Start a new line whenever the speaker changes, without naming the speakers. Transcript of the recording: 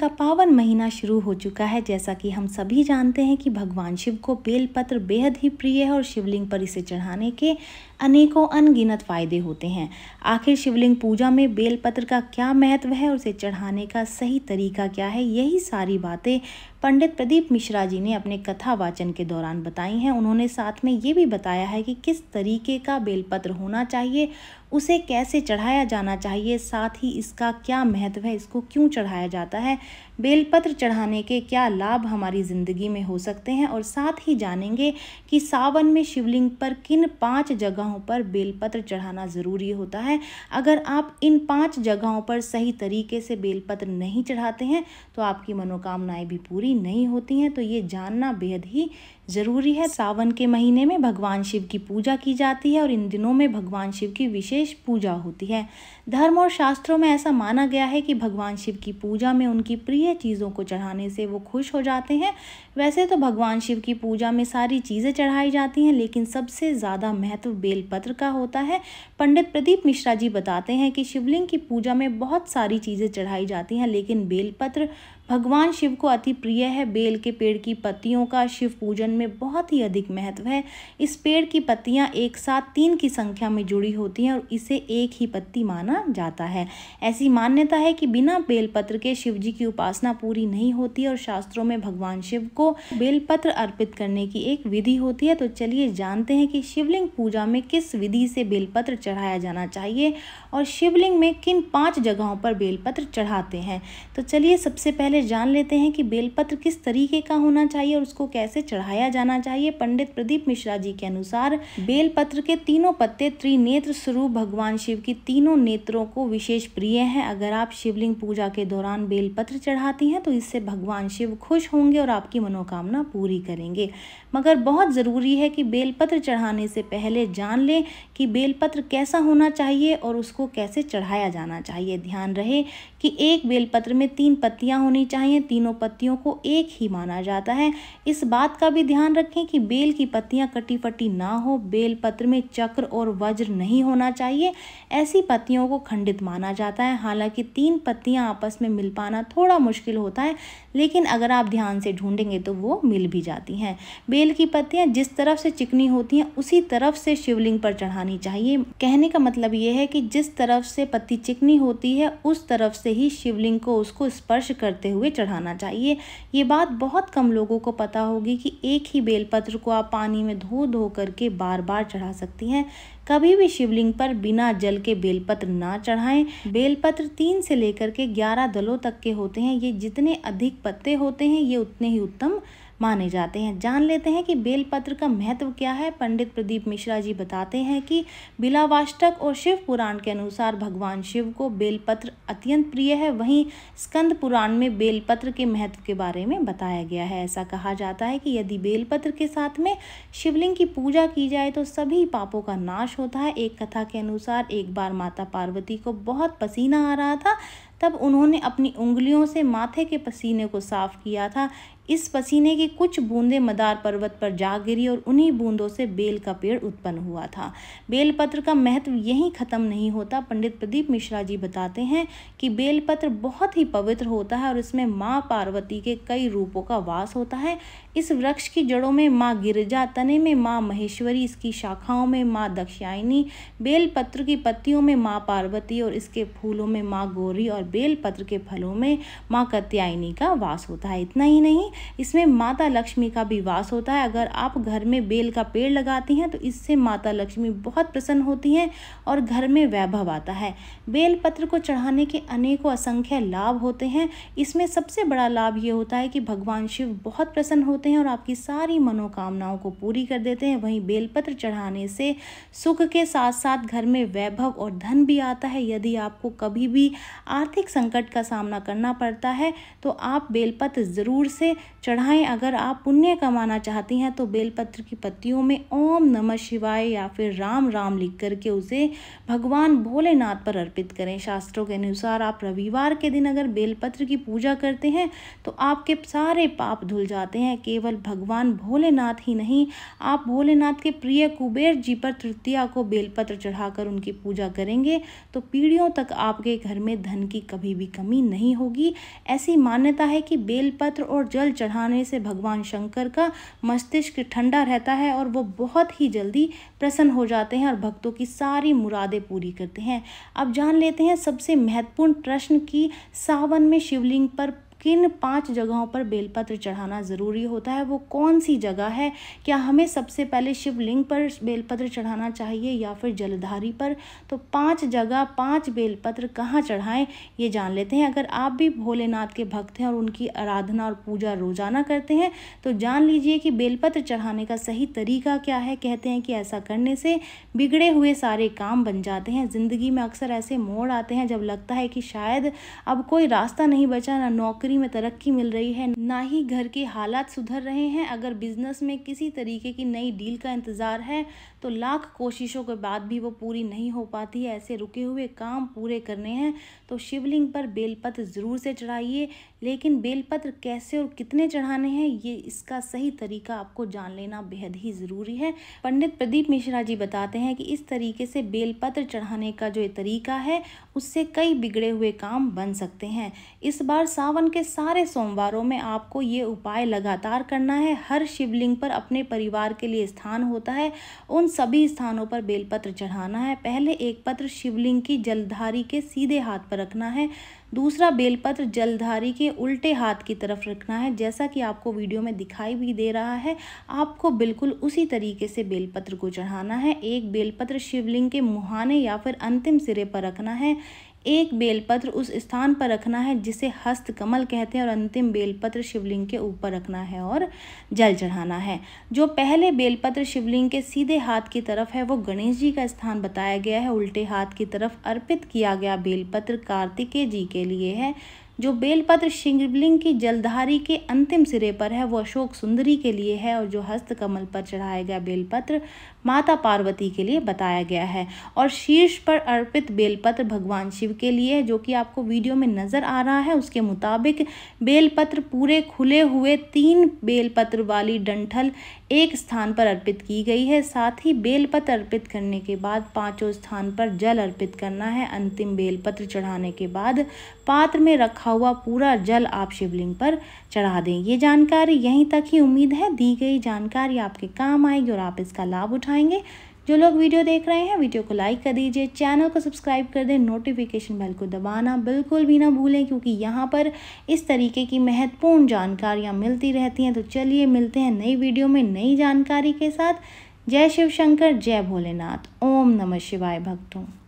का पावन महीना शुरू हो चुका है जैसा कि हम सभी जानते हैं कि भगवान शिव को बेलपत्र बेहद ही प्रिय है और शिवलिंग पर इसे चढ़ाने के अनेकों अनगिनत फायदे होते हैं आखिर शिवलिंग पूजा में बेलपत्र का क्या महत्व है और उसे चढ़ाने का सही तरीका क्या है यही सारी बातें पंडित प्रदीप मिश्रा जी ने अपने कथा वाचन के दौरान बताई हैं उन्होंने साथ में ये भी बताया है कि किस तरीके का बेलपत्र होना चाहिए उसे कैसे चढ़ाया जाना चाहिए साथ ही इसका क्या महत्व है इसको क्यों चढ़ाया जाता है बेलपत्र चढ़ाने के क्या लाभ हमारी ज़िंदगी में हो सकते हैं और साथ ही जानेंगे कि सावन में शिवलिंग पर किन पाँच जगहों जगहों पर बेलपत्र चढ़ाना ज़रूरी होता है अगर आप इन पांच जगहों पर सही तरीके से बेलपत्र नहीं चढ़ाते हैं तो आपकी मनोकामनाएं भी पूरी नहीं होती हैं तो ये जानना बेहद ही ज़रूरी है सावन के महीने में भगवान शिव की पूजा की जाती है और इन दिनों में भगवान शिव की विशेष पूजा होती है धर्म और शास्त्रों में ऐसा माना गया है कि भगवान शिव की पूजा में उनकी प्रिय चीज़ों को चढ़ाने से वो खुश हो जाते हैं वैसे तो भगवान शिव की पूजा में सारी चीज़ें चढ़ाई जाती हैं लेकिन सबसे ज़्यादा महत्व बेलपत्र का होता है पंडित प्रदीप मिश्रा जी बताते हैं कि शिवलिंग की पूजा में बहुत सारी चीज़ें चढ़ाई जाती हैं लेकिन बेलपत्र भगवान शिव को अति प्रिय है बेल के पेड़ की पत्तियों का शिव पूजन में बहुत ही अधिक महत्व है इस पेड़ की पत्तियां एक साथ तीन की संख्या में जुड़ी होती हैं और इसे एक ही पत्ती माना जाता है ऐसी मान्यता है कि बिना बेलपत्र के शिव जी की उपासना पूरी नहीं होती और शास्त्रों में भगवान शिव को बेलपत्र अर्पित करने की एक विधि होती है तो चलिए जानते हैं कि शिवलिंग पूजा में किस विधि से बेलपत्र चढ़ाया जाना चाहिए और शिवलिंग में किन पांच जगहों पर बेलपत्र चढ़ाते हैं तो चलिए सबसे पहले जान लेते हैं कि बेलपत्र किस तरीके का होना चाहिए और उसको कैसे चढ़ाया जाना चाहिए पंडित प्रदीप मिश्रा जी के अनुसार बेलपत्र के तीनों पत्ते त्रिनेत्र स्वरूप भगवान शिव की तीनों नेत्रों को विशेष प्रिय हैं अगर आप शिवलिंग पूजा के दौरान बेलपत्र चढ़ाती हैं तो इससे भगवान शिव खुश होंगे और आपकी मनोकामना पूरी करेंगे मगर बहुत ज़रूरी है कि बेलपत्र चढ़ाने से पहले जान लें कि बेलपत्र कैसा होना चाहिए और उसको कैसे चढ़ाया जाना चाहिए ध्यान रहे कि एक बेलपत्र में तीन पत्तियां होनी चाहिए तीनों पत्तियों को एक ही माना जाता है इस बात का भी ध्यान ध्यान रखें कि बेल की पत्तियां कटी फटी ना हो बेल पत्र में चक्र और वज्र नहीं होना चाहिए ऐसी पत्तियों को खंडित माना जाता है हालांकि तीन पत्तियां आपस में मिल पाना थोड़ा मुश्किल होता है लेकिन अगर आप ध्यान से ढूंढेंगे तो वो मिल भी जाती हैं बेल की पत्तियाँ जिस तरफ से चिकनी होती हैं उसी तरफ से शिवलिंग पर चढ़ानी चाहिए कहने का मतलब ये है कि जिस तरफ से पत्ती चिकनी होती है उस तरफ से ही शिवलिंग को उसको स्पर्श करते हुए चढ़ाना चाहिए ये बात बहुत कम लोगों को पता होगी कि एक एक ही बेलपत्र को आप पानी में धो धो करके बार बार चढ़ा सकती हैं कभी भी शिवलिंग पर बिना जल के बेलपत्र ना चढ़ाएं बेलपत्र तीन से लेकर के ग्यारह दलों तक के होते हैं ये जितने अधिक पत्ते होते हैं ये उतने ही उत्तम माने जाते हैं जान लेते हैं कि बेलपत्र का महत्व क्या है पंडित प्रदीप मिश्रा जी बताते हैं कि बिलावाष्टक और शिव पुराण के अनुसार भगवान शिव को बेलपत्र अत्यंत प्रिय है वहीं स्कंद पुराण में बेलपत्र के महत्व के बारे में बताया गया है ऐसा कहा जाता है कि यदि बेलपत्र के साथ में शिवलिंग की पूजा की जाए तो सभी पापों का नाश होता है एक कथा के अनुसार एक बार माता पार्वती को बहुत पसीना आ रहा था तब उन्होंने अपनी उंगलियों से माथे के पसीने को साफ किया था इस पसीने की कुछ बूंदें मदार पर्वत पर जा गिरी और उन्हीं बूंदों से बेल का पेड़ उत्पन्न हुआ था बेलपत्र का महत्व यहीं ख़त्म नहीं होता पंडित प्रदीप मिश्रा जी बताते हैं कि बेलपत्र बहुत ही पवित्र होता है और इसमें माँ पार्वती के कई रूपों का वास होता है इस वृक्ष की जड़ों में माँ गिरजा तने में माँ महेश्वरी इसकी शाखाओं में माँ दक्षायनी बेलपत्र की पत्तियों में माँ पार्वती और इसके फूलों में माँ गौरी और बेलपत्र के फलों में माँ कत्यायनी का वास होता है इतना ही नहीं इसमें माता लक्ष्मी का भी वास होता है अगर आप घर में बेल का पेड़ लगाते हैं तो इससे माता लक्ष्मी बहुत प्रसन्न होती हैं और घर में वैभव आता है बेल पत्र को चढ़ाने के अनेकों असंख्य लाभ होते हैं इसमें सबसे बड़ा लाभ ये होता है कि भगवान शिव बहुत प्रसन्न होते हैं और आपकी सारी मनोकामनाओं को पूरी कर देते हैं वहीं बेलपत्र चढ़ाने से सुख के साथ साथ घर में वैभव और धन भी आता है यदि आपको कभी भी आर्थिक संकट का सामना करना पड़ता है तो आप बेलपत्र ज़रूर से चढ़ाएं अगर आप पुण्य कमाना चाहती हैं तो बेलपत्र की पत्तियों में ओम नमः शिवाय या फिर राम राम लिख करके उसे भगवान भोलेनाथ पर अर्पित करें शास्त्रों के अनुसार आप रविवार के दिन अगर बेलपत्र की पूजा करते हैं तो आपके सारे पाप धुल जाते हैं केवल भगवान भोलेनाथ ही नहीं आप भोलेनाथ के प्रिय कुबेर जी पर तृतीया को बेलपत्र चढ़ाकर उनकी पूजा करेंगे तो पीढ़ियों तक आपके घर में धन की कभी भी कमी नहीं होगी ऐसी मान्यता है कि बेलपत्र और जल जल चढ़ाने से भगवान शंकर का मस्तिष्क ठंडा रहता है और वो बहुत ही जल्दी प्रसन्न हो जाते हैं और भक्तों की सारी मुरादें पूरी करते हैं अब जान लेते हैं सबसे महत्वपूर्ण प्रश्न कि सावन में शिवलिंग पर किन पांच जगहों पर बेलपत्र चढ़ाना ज़रूरी होता है वो कौन सी जगह है क्या हमें सबसे पहले शिवलिंग पर बेलपत्र चढ़ाना चाहिए या फिर जलधारी पर तो पांच जगह पांच बेलपत्र कहाँ चढ़ाएं ये जान लेते हैं अगर आप भी भोलेनाथ के भक्त हैं और उनकी आराधना और पूजा रोजाना करते हैं तो जान लीजिए कि बेलपत्र चढ़ाने का सही तरीका क्या है कहते हैं कि ऐसा करने से बिगड़े हुए सारे काम बन जाते हैं ज़िंदगी में अक्सर ऐसे मोड़ आते हैं जब लगता है कि शायद अब कोई रास्ता नहीं बचा ना नौकरी नौकरी में तरक्की मिल रही है ना ही घर के हालात सुधर रहे हैं अगर बिजनेस में किसी तरीके की नई डील का इंतज़ार है तो लाख कोशिशों के बाद भी वो पूरी नहीं हो पाती है ऐसे रुके हुए काम पूरे करने हैं तो शिवलिंग पर बेलपत्र ज़रूर से चढ़ाइए लेकिन बेलपत्र कैसे और कितने चढ़ाने हैं ये इसका सही तरीका आपको जान लेना बेहद ही ज़रूरी है पंडित प्रदीप मिश्रा जी बताते हैं कि इस तरीके से बेलपत्र चढ़ाने का जो तरीका है उससे कई बिगड़े हुए काम बन सकते हैं इस बार सावन के सारे सोमवारों में आपको ये उपाय लगातार करना है हर शिवलिंग पर अपने परिवार के लिए स्थान होता है उन सभी स्थानों पर बेलपत्र चढ़ाना है पहले एक पत्र शिवलिंग की जलधारी के सीधे हाथ पर रखना है दूसरा बेलपत्र जलधारी के उल्टे हाथ की तरफ रखना है जैसा कि आपको वीडियो में दिखाई भी दे रहा है आपको बिल्कुल उसी तरीके से बेलपत्र को चढ़ाना है एक बेलपत्र शिवलिंग के मुहाने या फिर अंतिम सिरे पर रखना है एक बेलपत्र उस स्थान पर रखना है जिसे हस्त कमल कहते हैं और अंतिम बेलपत्र शिवलिंग के ऊपर रखना है और जल चढ़ाना है जो पहले बेलपत्र शिवलिंग के सीधे हाथ की तरफ है वो गणेश जी का स्थान बताया गया है उल्टे हाथ की तरफ अर्पित किया गया बेलपत्र कार्तिकेय जी के के लिए है जो बेलपत्र शिवलिंग की जलधारी के अंतिम सिरे पर है वो अशोक सुंदरी के लिए है और जो हस्तकमल पर चढ़ाया गया बेलपत्र माता पार्वती के लिए बताया गया है और शीर्ष पर अर्पित बेलपत्र भगवान शिव के लिए जो कि आपको वीडियो में नज़र आ रहा है उसके मुताबिक बेलपत्र पूरे खुले हुए तीन बेलपत्र वाली डंठल एक स्थान पर अर्पित की गई है साथ ही बेलपत्र अर्पित करने के बाद पांचों स्थान पर जल अर्पित करना है अंतिम बेलपत्र चढ़ाने के बाद पात्र में रखा हुआ पूरा जल आप शिवलिंग पर चढ़ा दें ये जानकारी यहीं तक ही उम्मीद है दी गई जानकारी आपके काम आएगी और आप इसका लाभ उठा दिखाएंगे जो लोग वीडियो देख रहे हैं वीडियो को लाइक कर दीजिए चैनल को सब्सक्राइब कर दें नोटिफिकेशन बेल को दबाना बिल्कुल भी ना भूलें क्योंकि यहाँ पर इस तरीके की महत्वपूर्ण जानकारियाँ मिलती रहती हैं तो चलिए मिलते हैं नई वीडियो में नई जानकारी के साथ जय शिव शंकर जय भोलेनाथ ओम नमः शिवाय भक्तों